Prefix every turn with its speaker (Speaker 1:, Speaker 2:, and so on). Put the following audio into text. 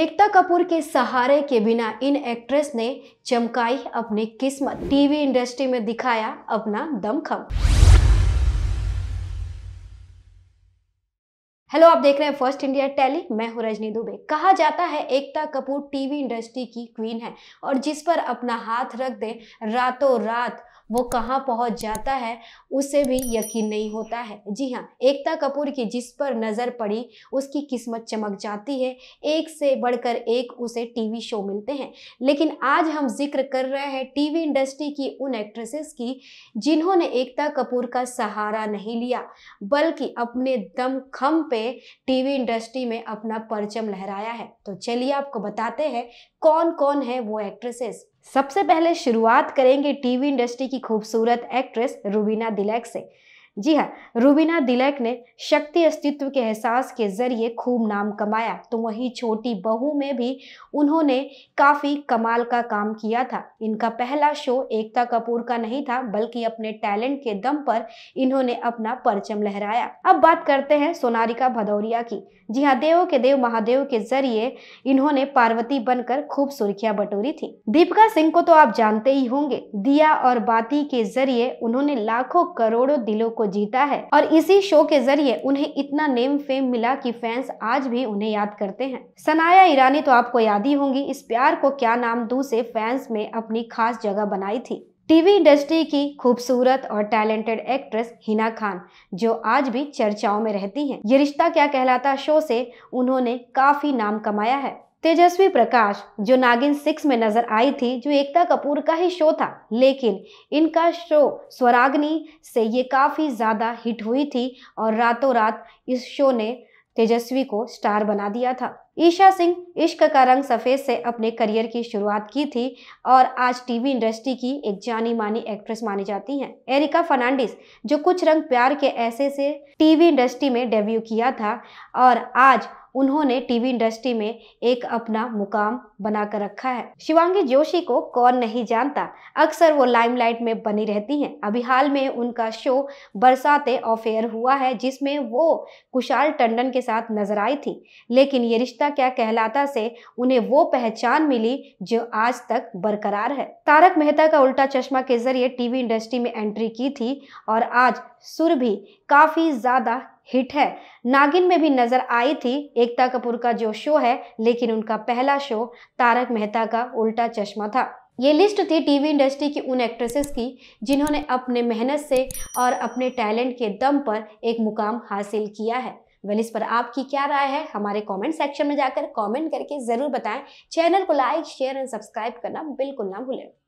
Speaker 1: एकता कपूर के सहारे के बिना इन एक्ट्रेस ने चमकाई अपनी किस्मत टीवी इंडस्ट्री में दिखाया अपना दमखम हेलो आप देख रहे हैं फर्स्ट इंडिया टैली मैं हूं रजनी दुबे कहा जाता है एकता कपूर टीवी इंडस्ट्री की क्वीन है और जिस पर अपना हाथ रख दें रातों रात वो कहाँ पहुँच जाता है उसे भी यकीन नहीं होता है जी हाँ एकता कपूर की जिस पर नज़र पड़ी उसकी किस्मत चमक जाती है एक से बढ़कर एक उसे टीवी शो मिलते हैं लेकिन आज हम जिक्र कर रहे हैं टीवी इंडस्ट्री की उन एक्ट्रेसेस की जिन्होंने एकता कपूर का सहारा नहीं लिया बल्कि अपने दम खम पे ने टीवी इंडस्ट्री में अपना परचम लहराया है तो चलिए आपको बताते हैं कौन कौन है वो एक्ट्रेसेस सबसे पहले शुरुआत करेंगे टीवी इंडस्ट्री की खूबसूरत एक्ट्रेस रूबीना दिलैक से जी हाँ रूबीना दिलैक ने शक्ति अस्तित्व के एहसास के जरिए खूब नाम कमाया तो वहीं छोटी बहू में भी उन्होंने काफ़ी कमाल का काम किया था इनका पहला शो एकता कपूर का नहीं था बल्कि अपने टैलेंट के दम पर इन्होंने अपना परचम लहराया अब बात करते हैं सोनारिका भदौरिया की जी हाँ देव के देव महादेव के जरिए इन्होंने पार्वती बनकर खूब सुर्खियां बटोरी थी दीपिका सिंह को तो आप जानते ही होंगे दिया और बाती के जरिए उन्होंने लाखों करोड़ों दिलों को को जीता है और इसी शो के जरिए उन्हें इतना नेम फेम मिला कि फैंस आज भी उन्हें याद करते हैं सनाया ईरानी तो आपको याद ही होंगी इस प्यार को क्या नाम दू से फैंस में अपनी खास जगह बनाई थी टीवी इंडस्ट्री की खूबसूरत और टैलेंटेड एक्ट्रेस हिना खान जो आज भी चर्चाओं में रहती हैं। ये रिश्ता क्या कहलाता शो से उन्होंने काफी नाम कमाया है तेजस्वी प्रकाश जो नागिन सिक्स में नजर आई थी जो एकता कपूर का ही शो था लेकिन इनका शो स्वराग्नि से ये काफ़ी ज़्यादा हिट हुई थी और रातों रात इस शो ने तेजस्वी को स्टार बना दिया था ईशा सिंह इश्क का रंग सफ़ेद से अपने करियर की शुरुआत की थी और आज टीवी इंडस्ट्री की एक जानी मानी एक्ट्रेस मानी जाती हैं एरिका फर्नांडिस जो कुछ रंग प्यार के ऐसे से टीवी इंडस्ट्री में डेब्यू किया था और आज उन्होंने टीवी इंडस्ट्री में एक अपना मुकाम बनाकर रखा है शिवांगी जोशी को कौन नहीं जानता अक्सर वो लाइमलाइट में बनी रहती हैं अभी हाल में उनका शो बरसाते ऑफ एयर हुआ है जिसमें वो कुशाल टंडन के साथ नजर आई थी लेकिन ये रिश्ता क्या कहलाता से उन्हें वो पहचान मिली जो आज तक बरकरार है तारक मेहता का उल्टा चश्मा के जरिए टीवी इंडस्ट्री में एंट्री की थी और आज सुर भी काफी ज्यादा हिट है नागिन में भी नजर आई थी एकता कपूर का जो शो है लेकिन उनका पहला शो तारक मेहता का उल्टा चश्मा था ये लिस्ट थी टीवी इंडस्ट्री की उन एक्ट्रेसेस की जिन्होंने अपने मेहनत से और अपने टैलेंट के दम पर एक मुकाम हासिल किया है वेल इस पर आपकी क्या राय है हमारे कमेंट सेक्शन में जाकर कमेंट करके ज़रूर बताएं चैनल को लाइक शेयर एंड सब्सक्राइब करना बिल्कुल ना भूलें